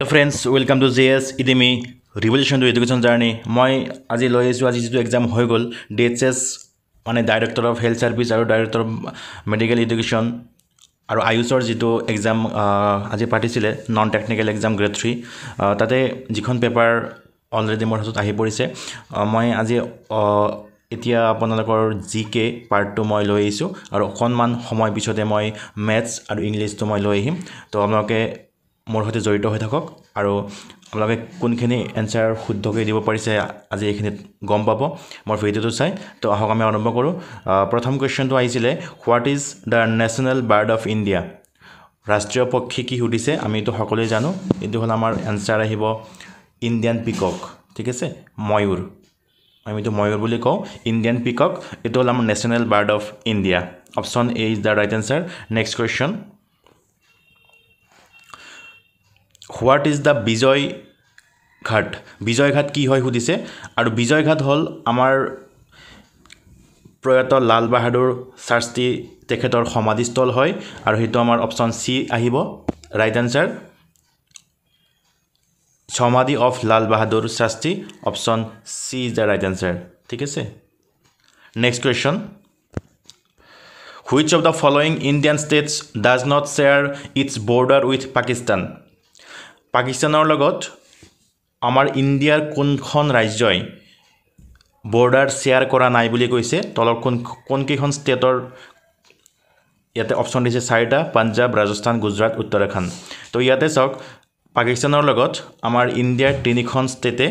hello' friends welcome to J S academy revolution to education journey মই আজি লৈ আহিছোঁ আজি যিটো এক্সাম হৈ গ'ল ডি এইচ এছ মানে ডাইৰেক্টৰ অফ হেল্থ ছাৰ্ভিচ আৰু ডাইৰেক্টৰ অফ মেডিকেল এডুকেশ্যন আৰু আয়ুষৰ যিটো এক্সাম আজি পাতিছিলে non technical exam grade three তাতে যিখন পেপাৰ অলৰেডি মোৰ হাতত আহি পৰিছে মই আজি এতিয়া আপোনালোকৰ জি কে পাৰ্টটো মই লৈ আহিছোঁ আৰু অকণমান সময় পিছতে মই মেথছ আৰু ইংলিছটো মই লৈ আহিম তো আপোনালোকে মোৰ সৈতে জড়িত হৈ থাকক আৰু আপোনালোকে কোনখিনি এনচাৰ শুদ্ধকৈ দিব পাৰিছে আজি এইখিনিত গম পাব মোৰ ভিডিঅ'টো চাই তো আহক আমি আৰম্ভ কৰোঁ প্ৰথম কুৱেশ্যনটো আহিছিলে what is the national bird of India ৰাষ্ট্ৰীয় পক্ষী কি সুধিছে আমিতো সকলোৱে জানো এইটো হ'ল আমাৰ এনচাৰ আহিব ইণ্ডিয়ান পিকক ঠিক আছে ময়ূৰ আমিতো ময়ূৰ বুলি কওঁ ইণ্ডিয়ান পিকক এইটো হ'ল আমাৰ national bird of India option A is the right answer next question what is the Vijayghat Vijayghat কি হয় সুধিছে আৰু বিজয়ঘাট হ'ল আমাৰ প্ৰয়াত লাল বাহাদুৰ শাস্তি তেখেতৰ সমাধিস্থল হয় আৰু সেইটো আমাৰ অপশ্যন চি আহিব right answer samadhi of Lal Bahadur Shastri option C is the right answer ঠিক আছে next question which of the following Indian states does not share its border with Pakistan পাকিস্তানৰ লগত আমাৰ ইণ্ডিয়াৰ কোনখন ৰাজ্যই বৰ্ডাৰ শ্বেয়াৰ কৰা নাই বুলি কৈছে তলৰ কোন কোনকেইখন ষ্টেটৰ ইয়াতে অপশ্যন দিছে চাৰিটা পাঞ্জাব ৰাজস্থান গুজৰাট উত্তৰাখণ্ড তো ইয়াতে চাওক পাকিস্তানৰ লগত আমাৰ ইণ্ডিয়াৰ তিনিখন ষ্টেটে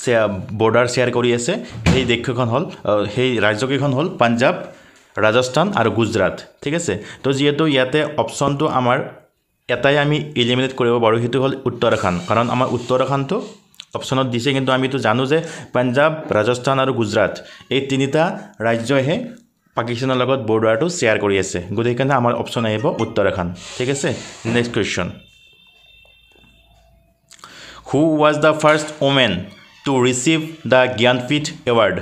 শ্বেয়াৰ বৰ্ডাৰ শ্বেয়াৰ কৰি আছে সেই দেশকেইখন হ'ল সেই ৰাজ্যকেইখন হ'ল পাঞ্জাব ৰাজস্থান আৰু গুজৰাট ঠিক আছে তো যিহেতু ইয়াতে অপশ্যনটো আমাৰ এটাই আমি ইলিমিনেট কৰিব পাৰোঁ সেইটো হ'ল উত্তৰাখণ্ড কাৰণ আমাৰ উত্তৰাখণ্ডটো অপশ্যনত দিছে কিন্তু আমিতো জানো যে পাঞ্জাৱ ৰাজস্থান আৰু গুজৰাট এই তিনিটা ৰাজ্যইহে পাকিস্তানৰ লগত বৰ্ডাৰটো শ্বেয়াৰ কৰি আছে গতিকে আমাৰ অপশ্যন আহিব উত্তৰাখণ্ড ঠিক আছে next question who was the first women to receive the Jnanpith award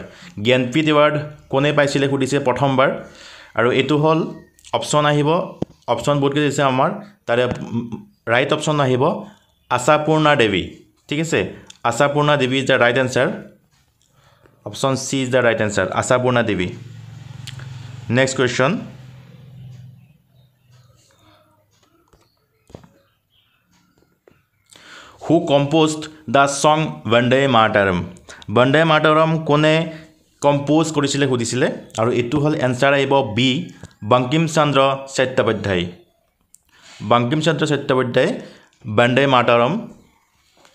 Jnanpith award কোনে পাইছিলে সুধিছে প্ৰথমবাৰ আৰু এইটো হ'ল অপশ্যন আহিব অপশ্যন বহুতকে দিছে আমাৰ তাৰে ৰাইট অপশ্যন আহিব আশাপূৰ্ণা দেৱী ঠিক আছে Ashapurna Devi is the right answer option C is the right answer Ashapurna Devi next question who compose the song Vande মাটাৰম বণ্ডে মাটাৰম কোনে কম্প'জ কৰিছিলে সুধিছিলে আৰু এইটো হ'ল এনচাৰ আহিব বি বংকিমচন্দ্ৰ চত্যোপাধ্যায় বংকিমচন্দ্ৰ চত্যোপাধ্যায় বন্দে মাতৰম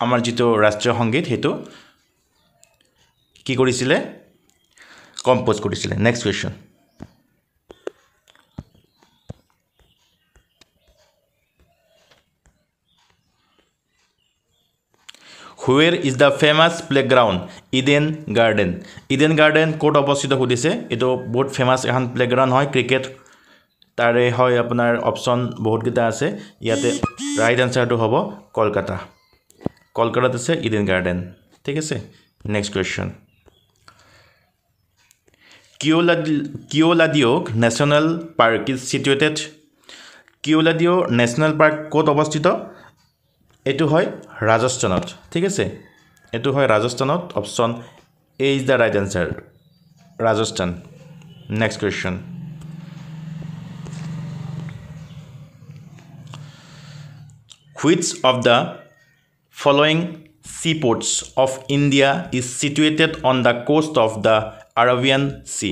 আমাৰ যিটো ৰাষ্ট্ৰীয় সংগীত সেইটো কি কৰিছিলে কম্প'জ কৰিছিলে next question where is the famous play ground Eden Garden Eden Garden ক'ত অৱস্থিত সুধিছে এইটো বহুত ফেমাছ এখন প্লে গ্ৰাউণ্ড হয় ক্ৰিকেট তাৰে হয় আপোনাৰ অপশ্যন বহুতকেইটা আছে ইয়াতে ৰাইট আনচাৰটো হ'ব কলকাতা কলকাতাত আছে ইডেন গাৰ্ডেন ঠিক আছে নেক্সট কুৱেশ্যন কিয়লাডি কিয়লাডিঅ'ক national park is situated Keoladeo' national park ক'ত অৱস্থিত এইটো হয় ৰাজস্থানত ঠিক আছে এইটো হয় ৰাজস্থানত option A is the right answer Rajasthan next question which of the following sea ports of India is situated on the coast of the Arabian sea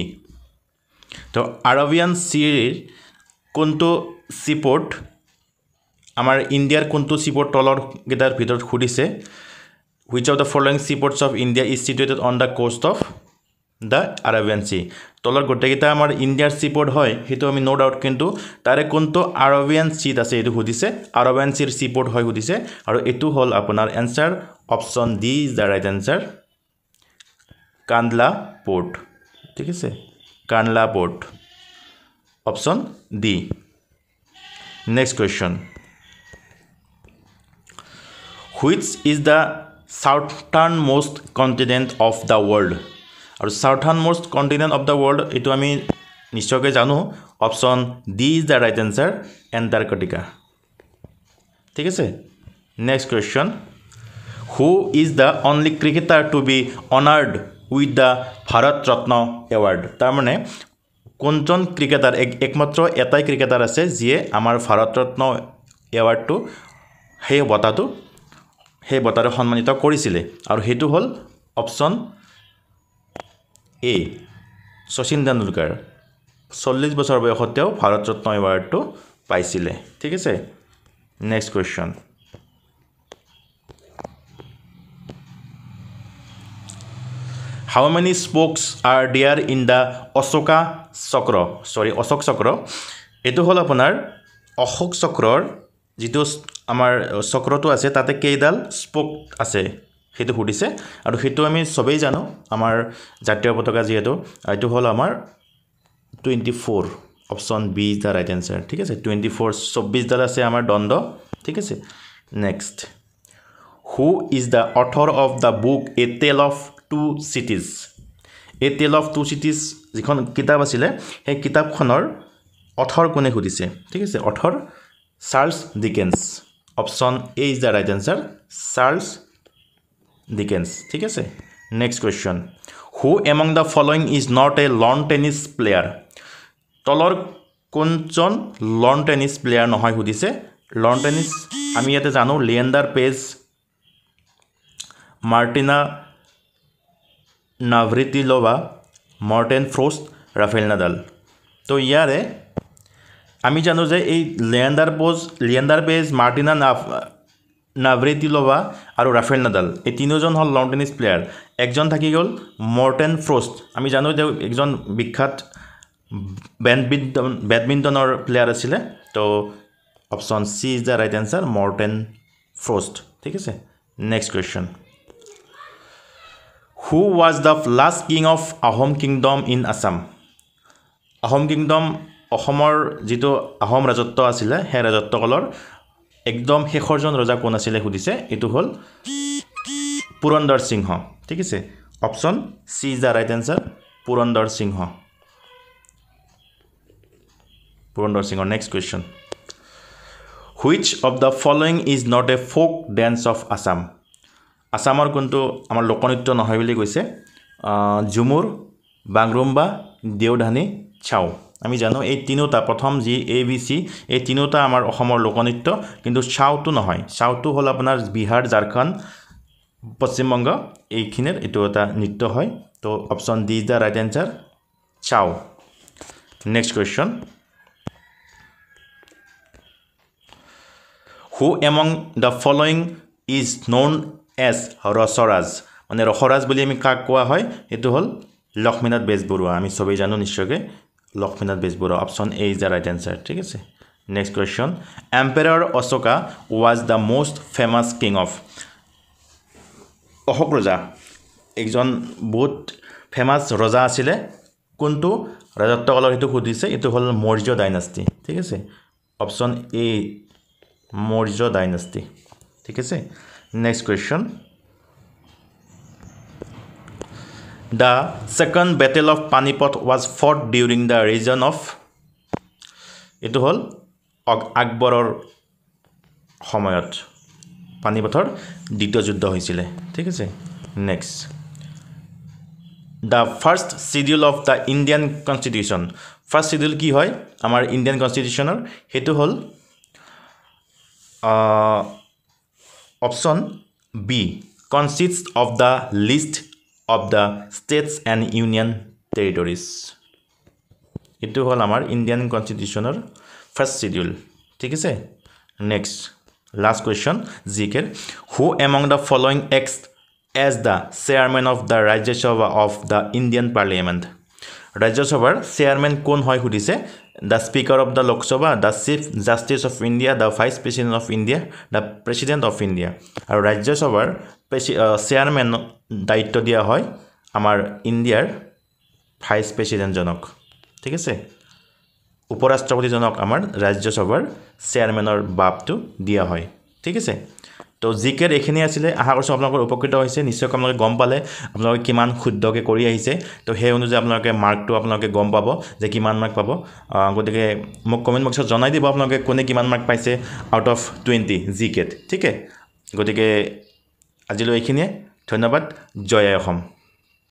তো আৰবিয়ান চিৰ কোনটো চি পৰ্ট আমাৰ ইণ্ডিয়াৰ কোনটো চি প'ৰ্ট তলৰ কেইটাৰ ভিতৰত সুধিছে which of the following sea ports of India is situated on the coast of the Arabian sea তলর গোটেকটা আমার ইন্ডিয়ার সিপোর্ট হয় সেটা আমি নো ডাউট কিন্তু তার কোনো আরবিয়ান সিট আছে এই সুদিছে আরবিয়ান সির সিপোর্ট হয় সুদিছে আর এই হল আপনার answer option D is the right answer Kandla port ঠিক আছে Kandla port option D next question which is the southernmost continent of the world আৰু southernmost continent of the world এইটো আমি নিশ্চয়কৈ জানো option D is the right answer Antarctica ঠিক আছে next question who is the only cricketer to be honoured with the Bharat Ratna award তাৰমানে কোনজন cricketer এক একমাত্ৰ এটাই ক্ৰিকেটাৰ আছে যিয়ে আমাৰ ভাৰত ৰত্ন এৱাৰ্ডটো সেই বঁটাটো সেই বঁটাৰে সন্মানিত কৰিছিলে আৰু সেইটো হ'ল অপশ্যন এ শচীন তেণ্ডুলকাৰ চল্লিছ বছৰ বয়সত তেওঁ ভাৰত ৰত্ন এৱাৰ্ডটো পাইছিলে ঠিক আছে next question how many spokes are there in the Ashoka chakra চৰি অশোক চক্ৰ এইটো হ'ল আপোনাৰ অশোক চক্ৰৰ যিটো আমাৰ চক্ৰটো আছে তাতে কেইডাল স্পক আছে সেইটো সুধিছে আৰু সেইটো আমি চবেই জানো আমাৰ জাতীয় পতাকা যিহেতু এইটো হ'ল আমাৰ twenty four option B is the right answer ঠিক আছে টুৱেণ্টি ফ'ৰ চৌব্বিছডাল আছে আমাৰ দণ্ড ঠিক আছে next who is the author of the book A tale of two cities A tale of two cities যিখন কিতাপ আছিলে সেই কিতাপখনৰ অথৰ কোনে সুধিছে ঠিক আছে author Charles Dickens option A is the right answer Charles Dickens ঠিক আছে next question who among the following is not a lawn tennis player তলৰ কোনজন লন টেনিছ প্লেয়াৰ নহয় সুধিছে লন টেনিছ আমি ইয়াতে জানো Leander Paes Martina Navratilova Morten Frost Rafael Nadal তো ইয়াৰে আমি জানো যে এই লিয়েণ্ডাৰ পোজ লিয়েণ্ডাৰ পেজ মাৰ্টিনা নাভ নাভ্ৰেটিলোভা আৰু ৰাফেল নাডাল এই তিনিওজন হ'ল লং টেনিছ প্লেয়াৰ একজন থাকি গ'ল মৰ্টেন ফ্ৰষ্ট আমি জানো তেওঁ একজন বিখ্যাত বেডমিণ্টন বেডমিণ্টনৰ প্লেয়াৰ আছিলে তো option C is the right answer Morten Frost ঠিক আছে next question who was the last king of Ahom kingdom in Assam Ahom kingdom অসমৰ যিটো আহোম ৰাজত্ব আছিলে সেই ৰাজত্বকালৰ একদম শেষৰজন ৰজা কোন আছিলে সুধিছে এইটো হ'ল পুৰন্দৰ সিংহ ঠিক আছে option C is the right answer Purandar Singha Purandar সিংহৰ next question which of the following is not a folk dance of Assam আছামৰ কোনটো আমাৰ লোকনৃত্য নহয় বুলি কৈছে ঝুমুৰ বাংৰুম্বা দেওধানী চাও আমি জানো এই তিনিওটা প্ৰথম যি এ বি চি এই তিনিওটা আমাৰ অসমৰ লোকনৃত্য কিন্তু চাওটো নহয় চাওটো হ'ল আপোনাৰ বিহাৰ ঝাৰখণ্ড পশ্চিমবংগ এইখিনিৰ এইটো এটা নৃত্য হয় তো option D is the right answer Chhau next question who among the following is known as Rasaraj মানে ৰসৰাজ বুলি আমি কাক কোৱা হয় সেইটো হ'ল লক্ষ্মীনাথ বেজবৰুৱা আমি চবেই জানো নিশ্চয়কৈ Lakshminath Bezbaruah option A is the right answer ঠিক আছে next question emperor Ashoka was the most famous king of Ashok ৰজা এজন বহুত ফেমাছ ৰজা আছিলে কোনটো ৰাজত্বকালৰ সেইটো সুধিছে এইটো হ'ল মৌৰ্য ডাইনাষ্টি ঠিক আছে অপশ্যন এ মৌৰ্য ডাইনাষ্টি ঠিক আছে next question the second battle of Panipat was fought during the reign of এইটো হ'ল আকবৰৰ সময়ত পানীপথৰ দ্বিতীয় যুদ্ধ হৈছিলে ঠিক আছে next the first schedule of the Indian constitution first schedule কি হয় আমাৰ ইণ্ডিয়ান কনষ্টিটিউশ্যনৰ সেইটো হ'ল option B consist of the list of the states and union territories এইটো হ'ল আমাৰ ইণ্ডিয়ান কনষ্টিটিউশ্যনৰ ফাৰ্ষ্ট শ্বিডিউল ঠিক আছে next last question G K who among the following acts as the chairman of the Rajya Sabha of the Indian parliament ৰাজ্যসভাৰ chairman কোন হয় সুধিছে the speaker of the Lok Sabha the chief justice of India the vice president of India the president of India আৰু ৰাজ্যসভাৰ প্ৰেচি chairman uh, দায়িত্ব দিয়া হয় আমাৰ ইণ্ডিয়াৰ ভাইচ প্ৰেচিডেণ্টজনক ঠিক আছে উপৰাষ্ট্ৰপতিজনক আমাৰ ৰাজ্যসভাৰ চেয়াৰমেনৰ বাপটো দিয়া হয় ঠিক আছে তো জি কেৰ এইখিনি আছিলে আশা কৰিছোঁ আপোনালোকৰ উপকৃত হৈছে নিশ্চয়কৈ আপোনালোকে গম পালে আপোনালোকে কিমান শুদ্ধকৈ কৰি আহিছে তো সেই অনুযায়ী আপোনালোকে মাৰ্কটো আপোনালোকে গম পাব যে কিমান মাৰ্ক পাব গতিকে মোক কমেণ্ট বক্সত জনাই দিব আপোনালোকে কোনে কিমান মাৰ্ক পাইছে আউট অফ টুৱেণ্টি জি কেত ঠিকে গতিকে আজিলৈ এইখিনিয়ে ধন্যবাদ জয় অসম